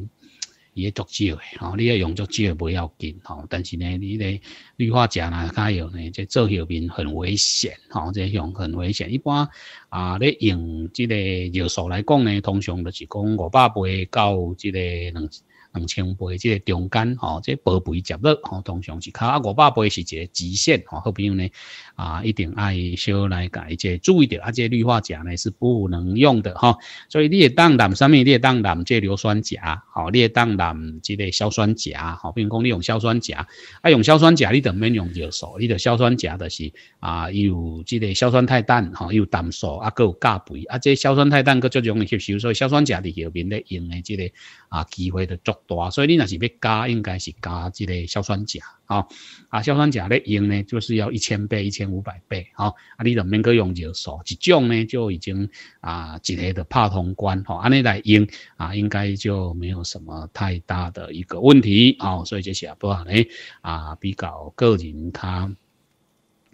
伊个毒诶，吼，你要用毒剂不要紧，吼，但是呢，你咧氯化钾呐、钾油呢，即做后面很危险，吼，即用很危险。一般啊，你用即个药数来讲呢，通常就是讲五百倍到即个两两千倍，即个中间，吼，即倍倍接落，吼，通常是卡五百倍是一个极限，吼，好比讲呢。啊，一定爱少来改这，注意点啊！这氯化钾呢是不能用的哈。所以你也当当上面，你也当当这硫酸钾，好，你也当当之类硝酸钾，好，比如讲你用硝酸钾，啊，用硝酸钾，你得免用热烧，你得硝酸钾就是啊，有之类硝酸钛氮，哈，有氮素，啊，够有钾肥，啊，这硝酸钛氮够最容易吸收，所以硝酸钾伫后面咧用的之个啊，机会就足大，所以你若是要加，应该是加之类硝酸钾。啊，啊，硝酸钾咧用呢，就是要一千倍、一千五百倍，好，啊，你就免阁用热少，一种呢就已经啊，一下的怕通关，吼，安尼来用啊，应该就没有什么太大的一个问题，好，所以这些不咧啊，比较个人他。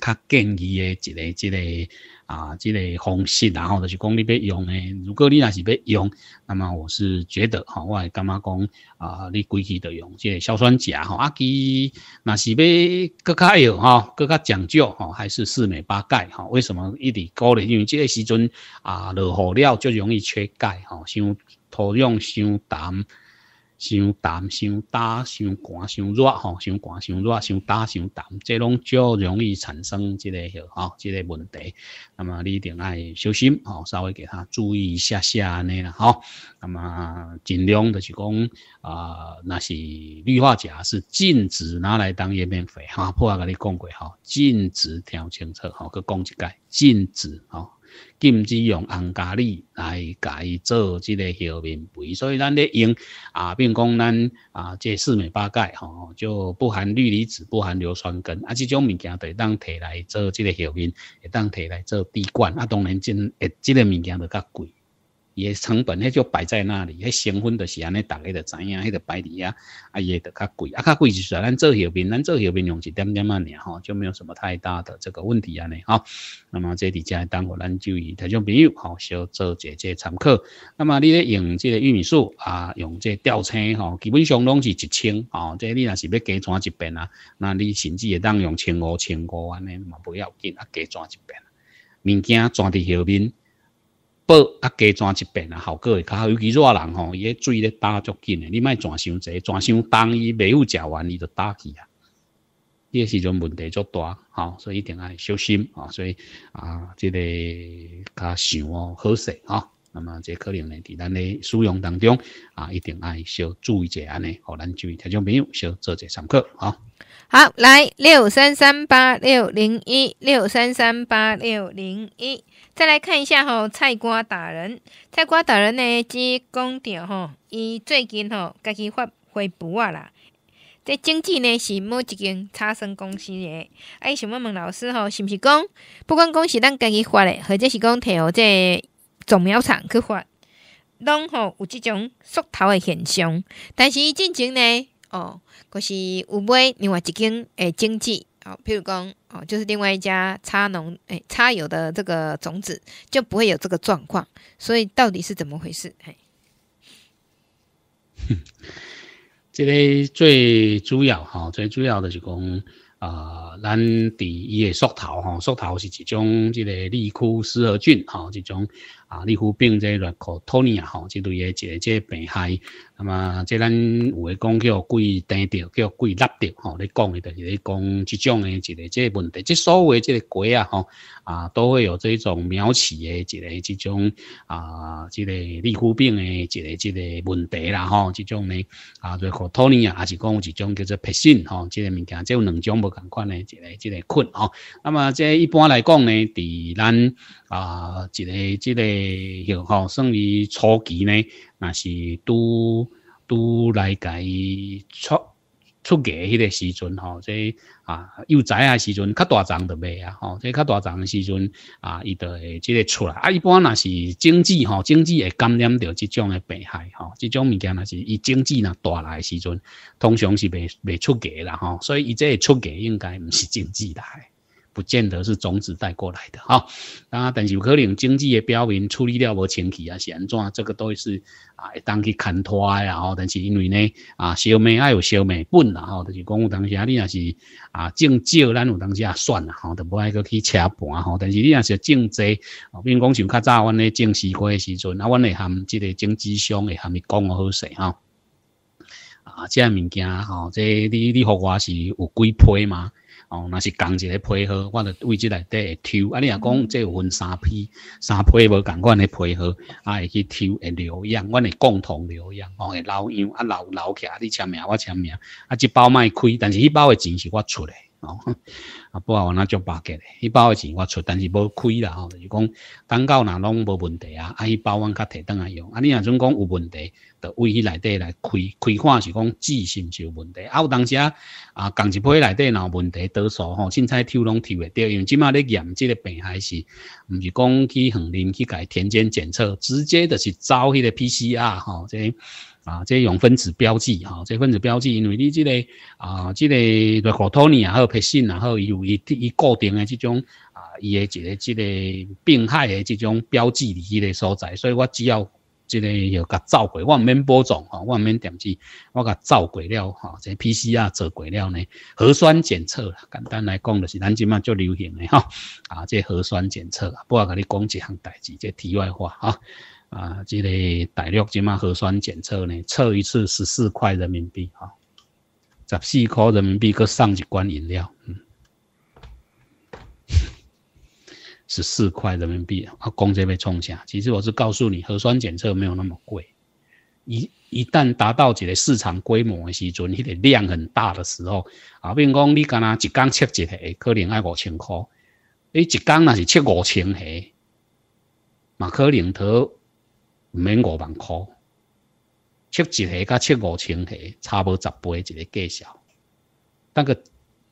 较建议的一个、一个啊、一个方式，然后就是讲你要用的。如果你要是要用，那么我是觉得吼，我感觉讲啊，你规期着用即个硝酸钾吼。啊，其若是要更加要吼，更加讲究吼，还是四美八钙吼。为什么一直鼓励？因为这个时阵啊，落雨了就容易缺钙吼，伤土壤伤淡。伤淡、伤打、伤寒、伤热吼，伤寒、伤热、伤打、伤淡，这拢较容易产生即个吼，即个问题。那么你定爱小心吼，稍微给他注意一下下安尼啦吼。那么尽量就是讲啊，那是氯化钾是禁止拿来当叶面肥哈，不阿格你讲过吼，禁止调清澈吼，去讲一盖禁止吼。禁止用红咖喱来甲伊做这个药面肥，所以咱咧用啊，比如讲咱啊，这四面八解吼，就不含氯离子、不含硫酸根啊，这种物件会当摕来做这个药面，会当摕来做滴灌。啊，当然真，这个物件就较贵。伊诶成本，迄就摆在那里，迄成分就是安尼，逐个就知影，迄就摆伫遐，啊，伊得较贵，啊，较贵就是说，咱做药面，咱做药面用一点点尔吼，就没有什么太大的这个问题安尼吼。那么这遮再等会，咱就以台中朋友吼，小做姐姐参考。那么你咧用这个玉米素啊，用这个吊青吼，基本上拢是一千吼。即你若是要加赚一遍啊，那你甚至会当用千五、千五安尼嘛不要紧，啊，加赚一遍。物件赚伫后面。报啊，加转一遍啊，效果会较好。尤其热人吼，伊个水咧打足紧的，你莫装伤济，装伤重，伊未有食完，伊就打去啊。伊个时阵问题足大吼，所以一定爱小心啊。所以啊，即个较想哦，好势吼。那么这可能呢，伫咱个使用当中啊，一定爱小注意一下尼，互咱注意听众朋友小做者参考啊。好，来六三三八六零一六三三八六零一。再来看一下吼，菜瓜达人，菜瓜达人呢，即讲到吼，伊最近吼，家己发灰布啊啦，这经济呢是某一间差生公司啊，哎，想要问老师吼，是毋是讲，不管讲是咱家己发的，或者是讲摕互这种苗厂去发，拢吼有即种缩头的现象，但是伊进前呢，哦，就是有买另外一间诶经济。好，譬如讲哦，就是另外一家插农哎插油的这个种子就不会有这个状况，所以到底是怎么回事？哎，这个最主要哈，最主要的就是讲啊，咱第一个缩头哈，缩头是一种这个利库斯核菌哈，这种啊利枯病这类可脱尼啊哈，这类的这个、这病害。那么，即咱有诶讲叫鬼颠掉，叫鬼甩掉吼。你讲诶，就是你讲即种诶一个即个问题。即所谓即个鬼啊吼，啊都会有这种苗期诶一个即种啊，即个立枯病诶一个即个问题啦吼。即种呢啊，就可托尼啊，还是讲有一种叫做皮疹吼，即个物件，即有两种无同款诶一个即个菌吼。那么，即一般来讲呢，伫咱啊一个即个吼，算于初期呢。那是都都来改出出芽迄个时阵吼，这啊幼崽啊时阵，较大壮的袂啊吼，这较大壮的时阵啊，伊就会即个出来。啊，一般那是经子吼，经子会感染到即种的病害吼，即种物件那是伊经子若带来时阵，通常是袂袂出诶啦吼，所以伊这出芽应该毋是经济来。不见得是种子带过来的哈，啊，但是有可能经济的标面处理了无清气啊，是安怎？这个都是啊，当去砍拖呀吼，但是因为呢啊，烧麦爱有烧麦本啦吼，就是讲有当时啊，你若是啊种少，咱有当时也算啦吼，就无爱去去扯盘吼，但是你若是种啊，比如讲像较早阮咧种西瓜的时阵，啊，阮会含即个种子商会含咪讲好势啊，啊，这物件吼，这你你互我是有几批吗？哦，若是同一个配合，我着位置内底会抽。啊，你若讲这有分三批，三批无共款的配合，啊会去抽，会留样，阮会共同留样，我会留样，啊留起，客，你签名，我签名，啊即包卖开，但是迄包诶钱是我出诶。哦，啊，不好，我那做八格，一包的钱我出，但是无亏啦吼，就讲等到哪拢无问题啊，啊，一包我较提当来用，啊，你若准讲有问题，就往里底来开，开看是讲自是就问题，啊，有当时啊，啊，同一批里底若有问题倒数吼，凊彩抽拢抽会到，因为即马咧严，即个病还是毋是讲去横林去改田间检测，直接就是走迄个 PCR 吼，即。啊，这用分子标记，哈，这分子标记，因为你这个啊，这个在活 n 尼然后 PCR 然后有以一固定的这种啊，伊的一个这个病害的这种标记的迄个所在，所以我只要这个又甲造过，我唔免播种哈，我唔免点子，我甲造过了哈，这 PCR 做过了呢，核酸检测，简单来讲就是咱今麦最流行的哈，啊，这核酸检测，不我跟你讲一项代志，这题外话哈。啊，这个大陆即嘛核酸检测呢，测一次十四块人民币，啊，十四块人民币搁送一罐饮料，嗯，十四块人民币啊，讲这被冲下。其实我是告诉你，核酸检测没有那么贵。一一旦达到一个市场规模的时阵，那个量很大的时候，啊，比如讲你干那一缸测一盒，可能要五千块，你一缸那是测五千块，嘛可能都。唔免五万块，七一虾甲七五千虾，差无十倍一个计数。那个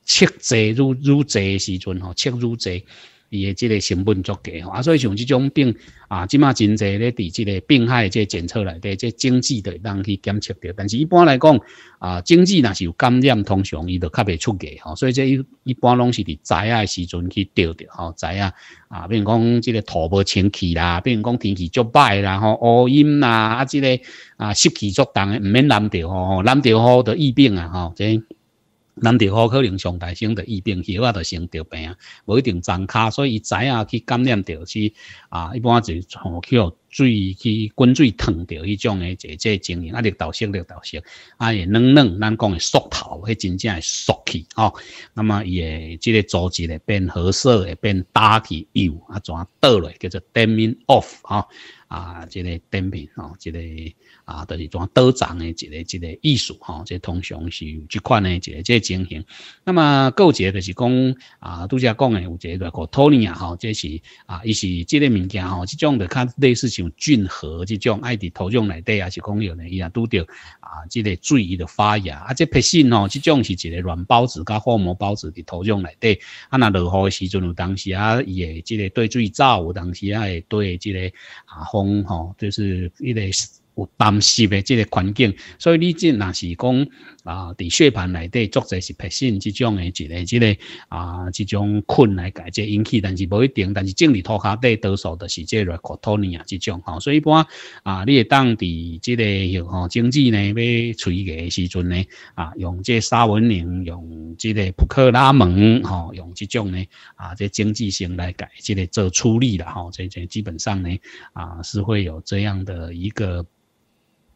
七侪入入侪时阵吼，七入侪。伊诶，即个成本足低吼，啊，所以像即种病啊，即马真侪咧伫即个病害诶，即检测内底，即种子都会当去检测着。但是一般来讲，啊，经子若是有感染，通常伊就较袂出芽吼。所以即一一般拢是伫影诶时阵去钓着吼，知影啊，比如讲即个土无清气啦，比如讲天气足歹啦吼，乌阴啦啊，即个啊湿气足重诶，毋免淋着吼，淋着吼着疫病啊吼，即。咱就好可能上大省的疫病，起啊着生着病，无一定长卡，所以伊知影去感染着是啊，一般就长去。水去滚水烫着，迄种诶，即即情形，啊绿豆色绿豆色，啊会软软，咱讲诶缩头，迄真正诶缩去吼。那么伊诶，即个组织咧变褐色，会变大去，油啊怎倒落，叫做 d a m i n off 啊啊，即个 demin 啊，即个啊，就是怎倒长诶，即个即个艺术吼。即通常是有即款诶，即即情形。那么过节就是讲啊，拄则讲诶有一个叫 tony 啊吼，即是啊，伊是即个物件吼，即种着较类似像。菌核这种爱伫土壤内底，还是讲有呢？伊也拄着啊，这个水的发芽啊，这皮信哦，这种是一个软包子加泡膜包子伫土壤内底。啊，那落雨的时阵有当时啊，伊会这个对水早有当时啊，会对这个啊风吼，就是这个有担湿的这个环境，所以你这若是讲。啊，伫血盘内底作者是培训这种诶一个、一个啊，这种困来解即引起，但是无一定，但是整里涂骹底多数都是这类克托尼亚这种吼，所以一般啊，你当地即个吼经济呢要吹个时阵呢，啊，用这沙文宁，用即个普克拉门吼，用这种呢啊，即经济性来解即个做处理啦吼，即即基本上呢啊，是会有这样的一个。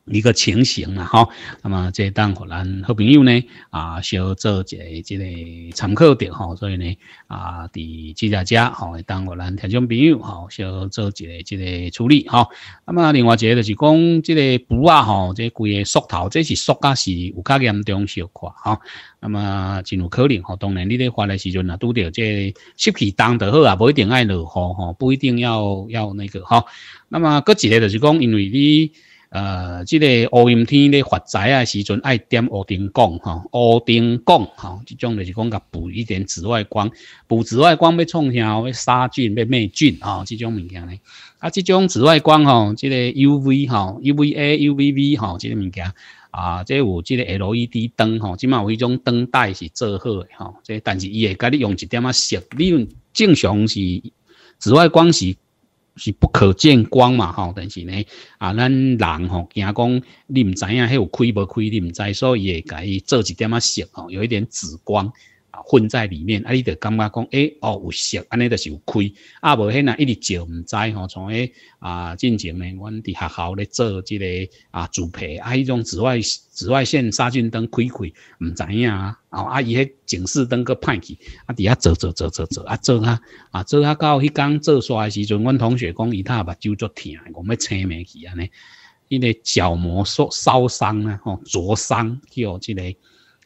一个情形啦，吼，那么即当互咱好朋友呢，啊，小做一个即个参考的吼，所以呢，啊，伫记者家吼，当互咱听众朋友吼，小做一个即个处理，吼，那么另外一个就是讲，即个补啊，吼，即个规个缩头，这是缩啊，是有较严重小块，吼，那么真有可能，吼，当然你咧发的时阵啊，拄着即湿气重就好啊，不一定爱落雨吼，不一定要要那个，哈，那么搁一个就是讲，因为你。呃，即个乌阴天咧，发财啊时阵爱点乌灯光，哈，乌灯光，哈，即种就是讲甲补一点紫外光，补紫外光要创啥？要杀菌，要灭菌，啊，即种物件咧。啊，即种紫外光，吼，即个 U V，哈，U V A、U V B，哈，即个物件。啊，即有即个 L E D 灯，吼，即嘛有一种灯带是最好诶吼，即，但是伊会甲你用一点仔色，你正常是紫外光是。是不可见光嘛，吼！但是呢，啊，咱人吼，惊讲你唔知影，迄有开无开，你唔知，所以会甲伊做一点仔色，吼，有一点紫光。混在里面，啊，伊就感觉讲，诶，哦，有色，安尼就有亏，啊，无迄呐，一直照毋知吼，从迄啊，进前咧，阮伫学校咧做即个啊，自培，啊，迄种紫外紫外线杀菌灯开开，毋知影啊，啊，啊，伊迄警示灯阁歹去，啊，伫遐做做做做做，啊，做啊，啊，做啊，到迄工做煞诶时阵，阮同学讲，伊他目睭足疼，讲要青盲去安尼，迄个角膜烧烧伤啊，吼，灼伤叫即个。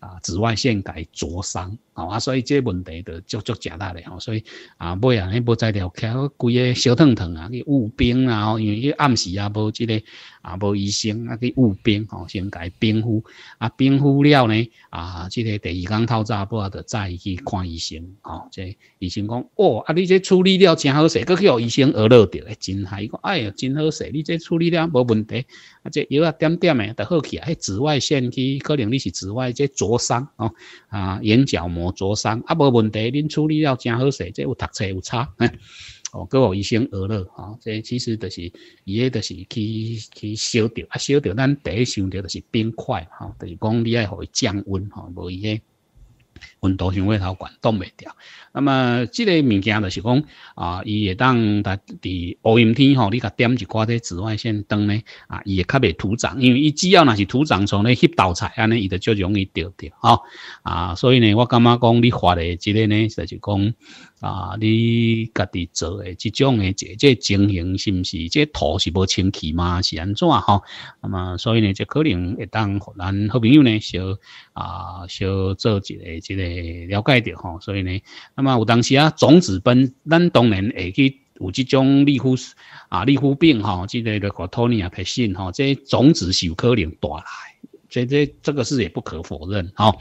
啊，紫外线台灼伤，哦、啊，所以这问题足足正大嘞，吼，所以啊，要啊，你无在了徛，规个小烫烫啊，你乌冰啊，吼，因为伊暗时啊，无即个。啊，无医生啊，去误诊吼，先改冰敷啊，冰敷了呢啊，即个第二工透早，不啊，就再去看医生吼。即医生讲，哦，啊，你这处理了真好势，搁去互医生耳朵着，真大伊讲，哎呀，真好势，你这处理了无问题，啊，即药啊点点诶，就好起来。迄紫外线去，可能你是紫外这灼伤哦，啊，眼角膜灼伤啊，无问题，恁处理了真好势，即有读册有差。哦，各有医生学了，哈，这其实就是，伊个著是去去烧着啊烧着咱第一想到就是冰块，哈，就是讲你爱互伊降温，哈，无伊个。度像回头管，挡袂掉。那么，即个物件就是讲啊，伊会当在伫乌阴天吼，你甲点一挂这紫外线灯咧啊，伊会较袂土长，因为伊只要那是土长从咧吸到彩安尼，伊就较容易掉掉吼。啊，所以呢，我感觉讲你发的即个呢，就是讲啊，你家己做的即种的即即情形是毋是，即土是无清气吗？是安怎吼？那么，所以呢，即可能会当咱好朋友呢，小啊小做一个即个。诶，了解着吼，所以呢，那么有当时啊，种子奔，咱当然会去有这种利夫啊、利夫病吼之类嘅土壤啊、特性吼，这种子是有可能带来，所这这个事也不可否认吼。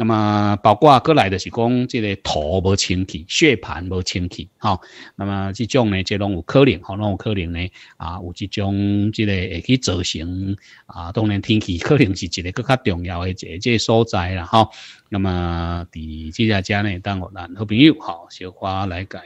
那么包括过来的是讲，即个土无清气，血盤无清气，哈。咁啊，即種咧，即係有可能，哈，諗有可能呢，啊，有即種，即係會去造成，啊，当然天气可能是一个更加重要的一，即個所在啦，哈。么啊，啲記者咧等我攔好朋友，哈，小花来改。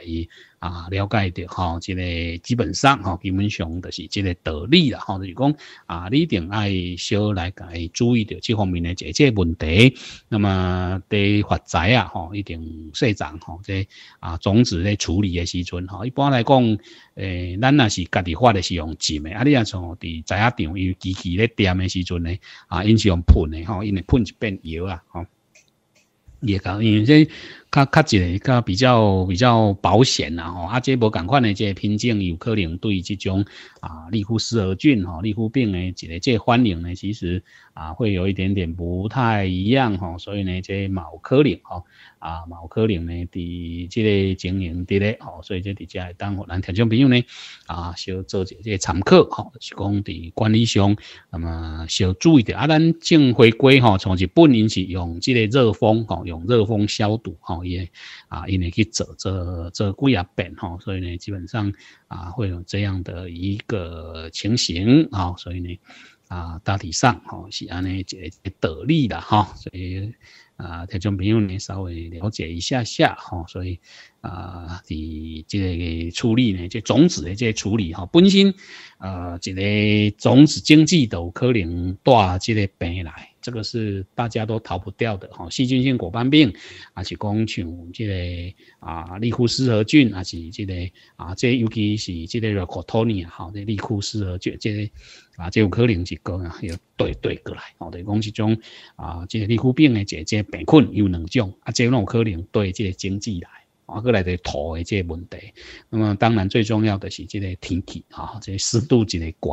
啊，了解着吼，即个基本上吼，基本上就是即个道理啦。吼，就讲啊，你一定爱少来改注意着即方面的这些问题。那么对发财啊，吼，一定细讲吼，这啊，种子咧处理的时阵吼，一般来讲，诶，咱若是家己发的是用浸的，啊，你像伫在啊场有机器咧点的时阵呢，啊，因是用喷的吼，因为喷一遍油啊，哈。也讲，因为这。较较一个较比较比较保险呐吼，啊，即波赶快呢，即品种有可能对即种啊立夫斯尔菌吼、立夫病的一个即欢迎呢，其实啊会有一点点不太一样吼，所以呢，即某可能吼啊某可能呢伫即个经营伫咧吼，所以即伫遮会当互咱听众朋友呢啊小做一下个参考吼，是讲伫管理上，那么小注意点啊，咱种回归吼，从日本因是用即个热风吼，用热风消毒吼。也啊，因为去做这这几啊遍吼，所以呢，基本上啊会有这样的一个情形啊，所以呢啊大体上吼是安尼个道理啦哈，所以啊听众朋友呢稍微了解一下下吼，所以啊，伫这个处理呢，这种子的这处理哈，本身呃这个种子经济都可能带这个病来。这个是大家都逃不掉的哈，细菌性果斑病，还是讲像即个啊利库斯和菌，还是即个啊，这尤其是即个 r h o t o n i 啊，好，这利库斯和菌，即个啊，这有可能是讲要对对过来，我讲是种啊，即个利枯病的这这即个病菌有两种，啊，这有可能对即个经济来。啊，过来的土的这问题，那么当然最重要的是这个天气哈，这湿度真个高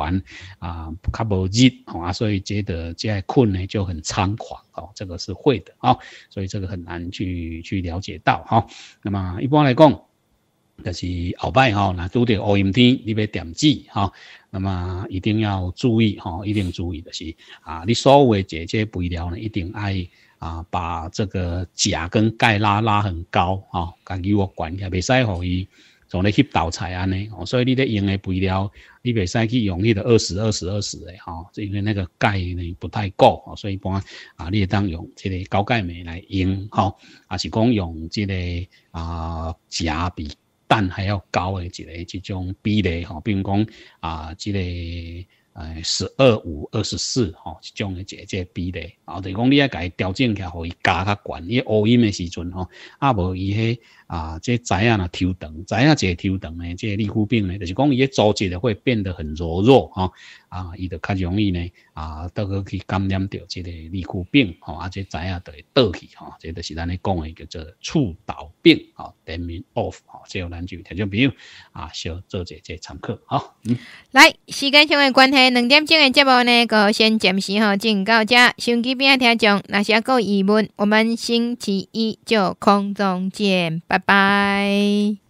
啊，较无热啊，所以觉得这困呢就很猖狂哦，这个是会的啊，所以这个很难去去了解到哈。那么一般来讲，就是后摆哈，那拄着乌阴天你要点记哈，那么一定要注意哈，一定注意就是啊，你所的这些肥料呢，一定爱。啊，把这个钾跟钙拉拉很高啊，甲己我关系未使互伊从咧去倒菜安尼，所以你咧用的肥料，你未使去用那个二十二十二十的哈，因为那个钙呢不太够哦，所以一般啊，你当用这个高钙镁来用哈，啊是讲用这个啊钾比氮还要高的一个这种比例哈，比如讲啊这个。诶，十二五二十四吼，这种诶，个即比例，后就讲你要家调整起来，互伊加较悬。伊凹音诶时阵吼，啊无伊迄啊，这怎啊啊？抽长怎啊这抽长呢？这皮肤病呢，就是讲伊的组织会变得很弱弱啊，啊，伊就较容易呢，啊，倒去去感染到这个皮肤病啊，啊，这怎啊都会倒去吼。这就是咱咧讲的叫做触导病哦，对面 off 哦，只有咱就听众朋友啊，小做者这参考哈。嗯。来，时间上的关系，两点钟的节目呢，就先暂时吼进到这，星期边要听众，那些个疑问，我们星期一就空中见。拜拜。